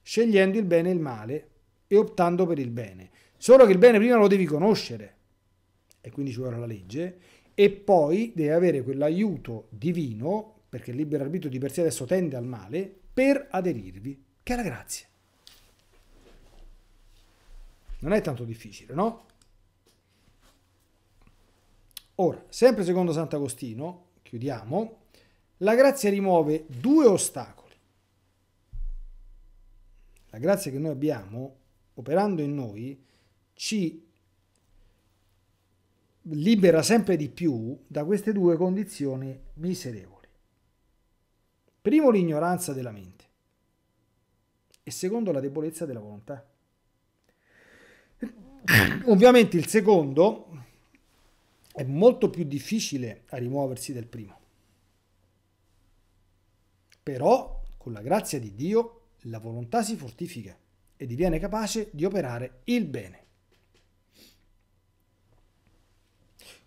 scegliendo il bene e il male e optando per il bene. Solo che il bene prima lo devi conoscere, e quindi ci vuole la legge, e poi devi avere quell'aiuto divino, perché il libero arbitrio di per sé adesso tende al male, per aderirvi, che è la grazia. Non è tanto difficile, no? Ora, sempre secondo Sant'Agostino, chiudiamo, la grazia rimuove due ostacoli. La grazia che noi abbiamo operando in noi ci libera sempre di più da queste due condizioni miserevoli. Primo l'ignoranza della mente e secondo la debolezza della volontà. Ovviamente il secondo è molto più difficile a rimuoversi del primo. Però con la grazia di Dio la volontà si fortifica e diviene capace di operare il bene.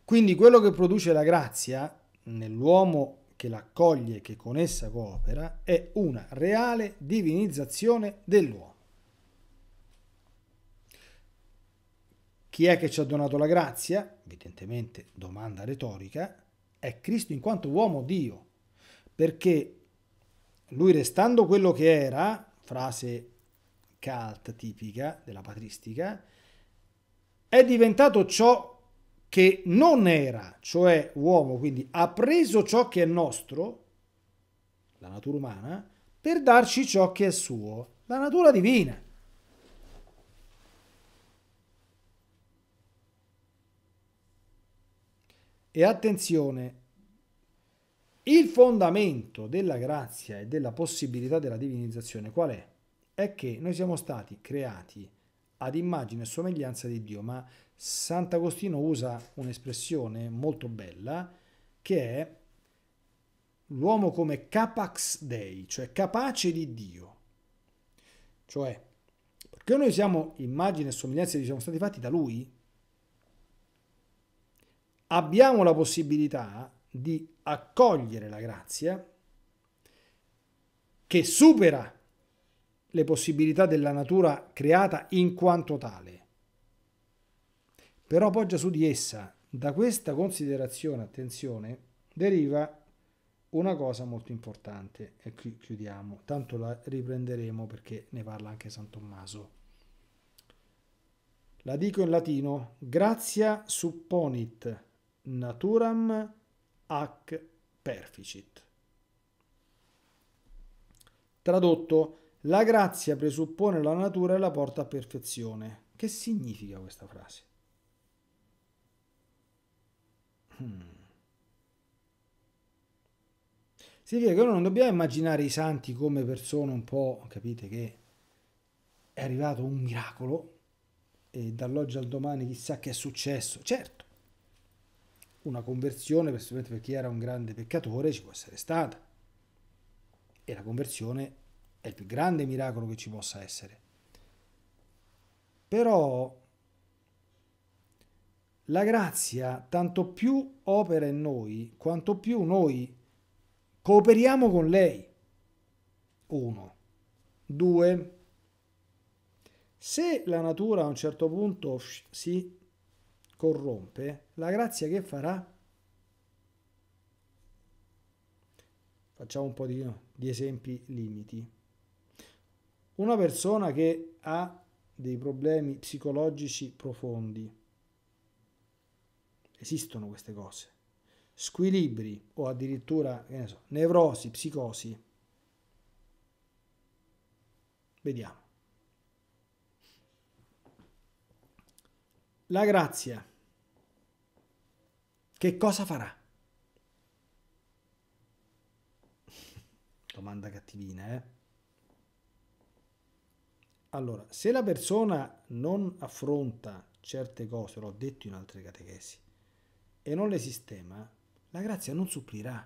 Quindi quello che produce la grazia nell'uomo che l'accoglie e che con essa coopera è una reale divinizzazione dell'uomo. Chi è che ci ha donato la grazia? Evidentemente domanda retorica, è Cristo in quanto uomo Dio, perché lui restando quello che era, frase cult tipica della patristica, è diventato ciò che non era, cioè uomo, quindi ha preso ciò che è nostro, la natura umana, per darci ciò che è suo, la natura divina. E attenzione, il fondamento della grazia e della possibilità della divinizzazione qual è? è che noi siamo stati creati ad immagine e somiglianza di Dio, ma Sant'Agostino usa un'espressione molto bella che è l'uomo come capax dei, cioè capace di Dio. Cioè, perché noi siamo immagine e somiglianza di Dio, siamo stati fatti da Lui, abbiamo la possibilità di accogliere la grazia che supera le possibilità della natura creata in quanto tale, però poggia su di essa. Da questa considerazione, attenzione, deriva una cosa molto importante, e qui chiudiamo, tanto la riprenderemo perché ne parla anche San Tommaso. La dico in latino, gratia supponit naturam ac perficit. Tradotto, la grazia presuppone la natura e la porta a perfezione. Che significa questa frase? Hmm. Significa che noi non dobbiamo immaginare i santi come persone un po', capite, che è arrivato un miracolo e dall'oggi al domani chissà che è successo. Certo, una conversione, per chi era un grande peccatore, ci può essere stata. E la conversione è il più grande miracolo che ci possa essere. Però la grazia tanto più opera in noi, quanto più noi cooperiamo con lei. Uno. Due. Se la natura a un certo punto si corrompe, la grazia che farà? Facciamo un po' di, di esempi limiti. Una persona che ha dei problemi psicologici profondi, esistono queste cose, squilibri o addirittura ne so, nevrosi, psicosi, vediamo. La grazia che cosa farà? Domanda cattivina, eh? Allora, se la persona non affronta certe cose, l'ho detto in altre catechesi, e non le sistema, la grazia non supplirà.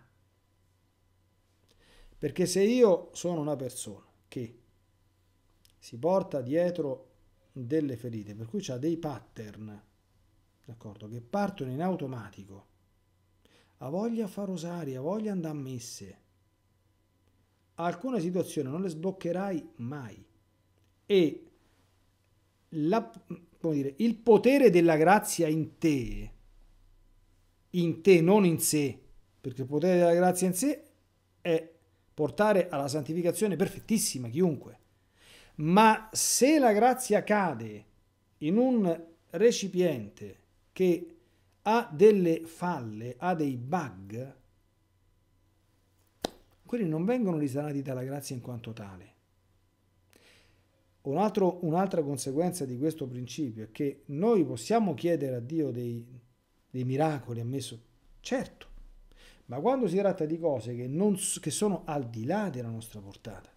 Perché se io sono una persona che si porta dietro delle ferite, per cui ha dei pattern, d'accordo, che partono in automatico, ha voglia di fare rosaria, ha voglia di andare a messe, alcune situazioni non le sbloccherai mai e la, dire, il potere della grazia in te, in te non in sé, perché il potere della grazia in sé è portare alla santificazione perfettissima chiunque. Ma se la grazia cade in un recipiente che ha delle falle, ha dei bug, quelli non vengono risanati dalla grazia in quanto tale, un altro, un'altra conseguenza di questo principio è che noi possiamo chiedere a Dio dei, dei miracoli, ammesso, certo, ma quando si tratta di cose che, non, che sono al di là della nostra portata,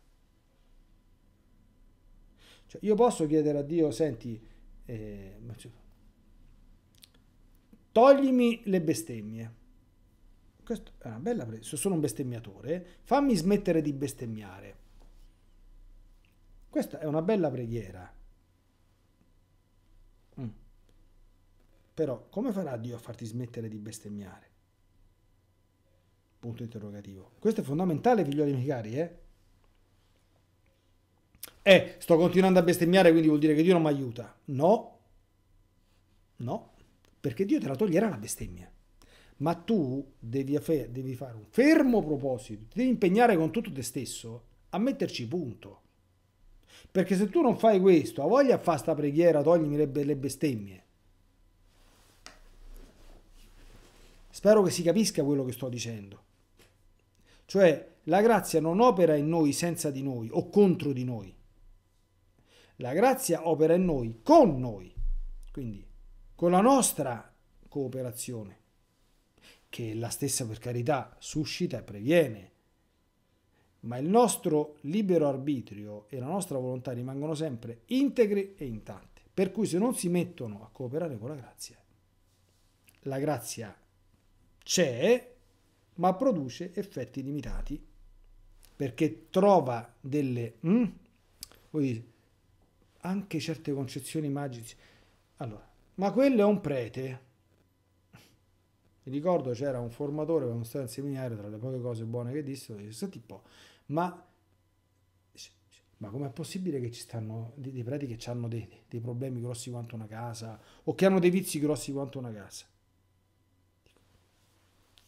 cioè, io posso chiedere a Dio, senti, eh, cioè, toglimi le bestemmie. Questa è una bella presa. Se Sono un bestemmiatore. Fammi smettere di bestemmiare. Questa è una bella preghiera. Mm. Però come farà Dio a farti smettere di bestemmiare? Punto interrogativo. Questo è fondamentale, figlioli miei cari, eh? Eh, sto continuando a bestemmiare, quindi vuol dire che Dio non mi aiuta. No, no, perché Dio te la toglierà la bestemmia. Ma tu devi, devi fare un fermo proposito, ti devi impegnare con tutto te stesso a metterci punto. Perché se tu non fai questo, ha voglia di fare sta preghiera, toglimi le, le bestemmie. Spero che si capisca quello che sto dicendo. Cioè, la grazia non opera in noi senza di noi o contro di noi. La grazia opera in noi con noi, quindi con la nostra cooperazione, che la stessa per carità suscita e previene ma il nostro libero arbitrio e la nostra volontà rimangono sempre integri e intanti. Per cui se non si mettono a cooperare con la grazia, la grazia c'è, ma produce effetti limitati, perché trova delle... Mm, dite, anche certe concezioni magiche. Allora, ma quello è un prete. Mi ricordo c'era un formatore che non stava in seminario, tra le poche cose buone che disse, dice, senti ma, ma com'è possibile che ci stanno dei, dei preti che hanno dei, dei, problemi grossi quanto una casa o che hanno dei vizi grossi quanto una casa?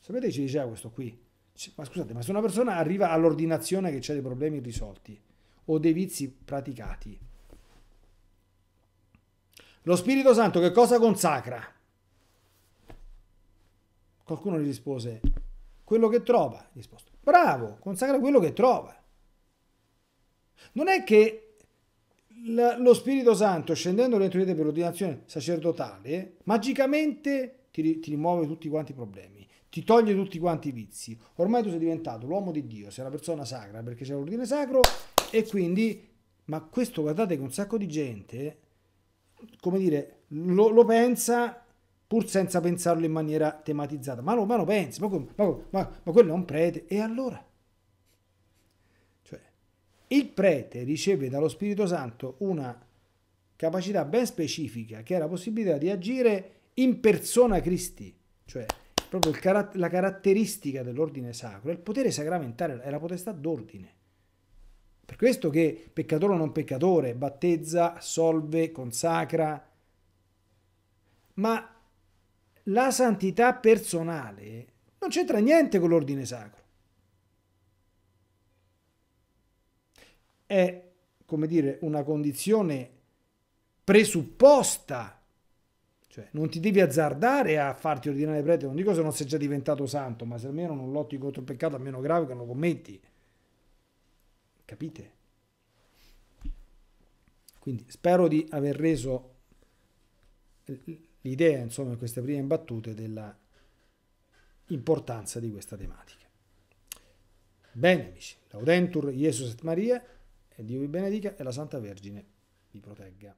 sapete che ci diceva questo qui? Ma scusate, ma se una persona arriva all'ordinazione che c'è dei problemi risolti o dei vizi praticati, lo Spirito Santo che cosa consacra? Qualcuno gli rispose, quello che trova. risposto, bravo, consacra quello che trova. Non è che lo Spirito Santo, scendendo dentro di te per l'ordinazione sacerdotale, magicamente ti, ti rimuove tutti quanti i problemi, ti toglie tutti quanti i vizi. Ormai tu sei diventato l'uomo di Dio, sei la persona sacra perché c'è l'ordine sacro e quindi... Ma questo guardate che un sacco di gente, come dire, lo, lo pensa pur senza pensarlo in maniera tematizzata. Ma lo, ma lo pensi, ma, ma, ma, ma quello è un prete, e allora? Cioè, il prete riceve dallo Spirito Santo una capacità ben specifica, che è la possibilità di agire in persona Cristi, cioè proprio car- la caratteristica dell'ordine sacro, è il potere sacramentale, è la potestà d'ordine. Per questo che peccatore o non peccatore battezza, assolve, consacra, ma la santità personale non c'entra niente con l'ordine sacro. È, come dire, una condizione presupposta. Cioè, non ti devi azzardare a farti ordinare prete, non dico se non sei già diventato santo, ma se almeno non lotti contro il peccato, almeno grave che non lo commetti. Capite? Quindi spero di aver reso l'idea, insomma, in queste prime battute della importanza di questa tematica. Bene, amici, Laudentur Jesus et Maria, e Dio vi benedica e la Santa Vergine vi protegga.